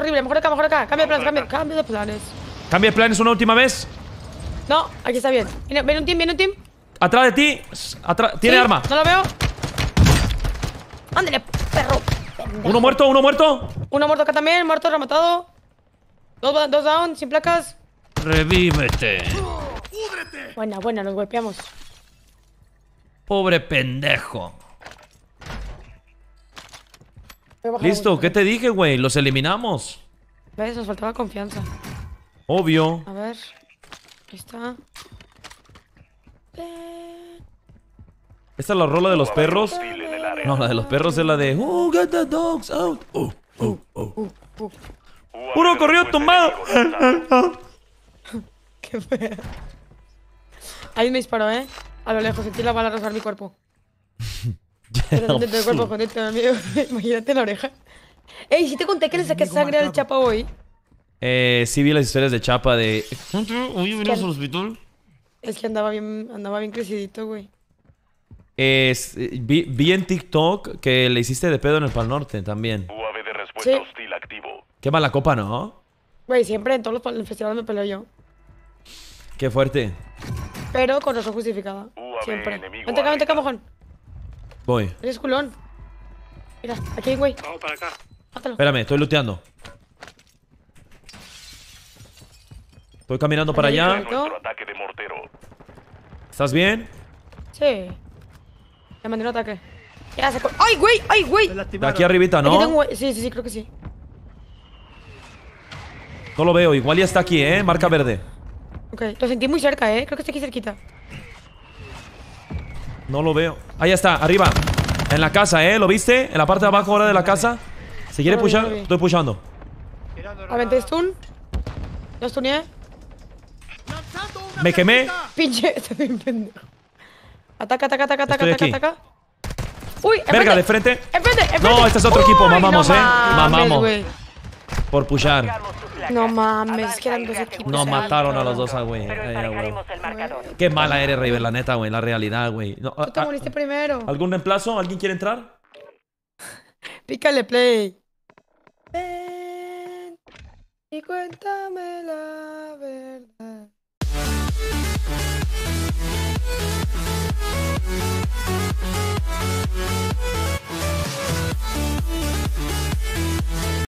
horrible. Mejor acá, mejor acá. Cambio de planes, cambio de planes. ¿Cambia de planes una última vez? No, aquí está bien. Viene, un team, viene un team. Atrás de ti. Tiene arma. No lo veo. Ándale, perro. Uno muerto, uno muerto. Uno muerto acá también, muerto, rematado. Dos, dos down, sin placas. Revívete. Buena, buena, nos golpeamos. Pobre pendejo. Listo, ¿qué te dije, güey? Los eliminamos. ¿Ves? Nos faltaba confianza. Obvio. A ver. Ahí está. ¿Esta es la rola de los perros? No, la de los perros es la de... Oh, get the dogs out. Oh, oh, oh. Puro corrió tumbado. Qué fea. Ahí me disparó, ¿eh? A lo lejos sentí la bala rozar mi cuerpo. Pero Imagínate la oreja. Ey, si te conté que le saqué sangre al Chapa hoy. Eh, sí vi las historias de Chapa de... vino a al hospital. Es que andaba bien, andaba bien crecidito, güey. Es, eh, vi, en TikTok que le hiciste de pedo en el Pal Norte también. UAV de respuesta hostil activo. Qué mala copa, ¿no? Güey, siempre en todos los festivales me peleo yo. Qué fuerte. Pero con razón justificada. siempre. Vente acá, vente Eres culón. Mira, aquí hay güey. Vamos para acá. Espérame, estoy looteando. Estoy caminando para allá. ¿Estás bien? Sí. Ya mandé un ataque. ¡Ay, güey! ¡Ay, güey! De aquí arribita, ¿no? Sí, sí, sí, creo que sí. No lo veo. Igual ya está aquí, ¿eh? Marca verde. Ok, lo sentí muy cerca, ¿eh? Creo que está aquí cerquita. No lo veo. Ahí está, arriba. En la casa, ¿eh? ¿Lo viste? En la parte de abajo ahora de la casa. Si quiere pushar, estoy pushando. Aventé stun. Yo stuné Me quemé. Pinche, estoy Ataca, ataca, ataca, ataca, ataca, Uy, de frente. No, este es otro equipo. Mamamos, eh. Mamamos. Por pushar. No mames, que eran dos equipos. Nos mataron a los dos, ah, güey. Eh, Qué mala eres, River, la neta, güey. La realidad, güey. Tú te ah, ah, moriste primero. ¿Algún reemplazo? ¿Alguien quiere entrar? Pícale play. Ven y cuéntame la verdad.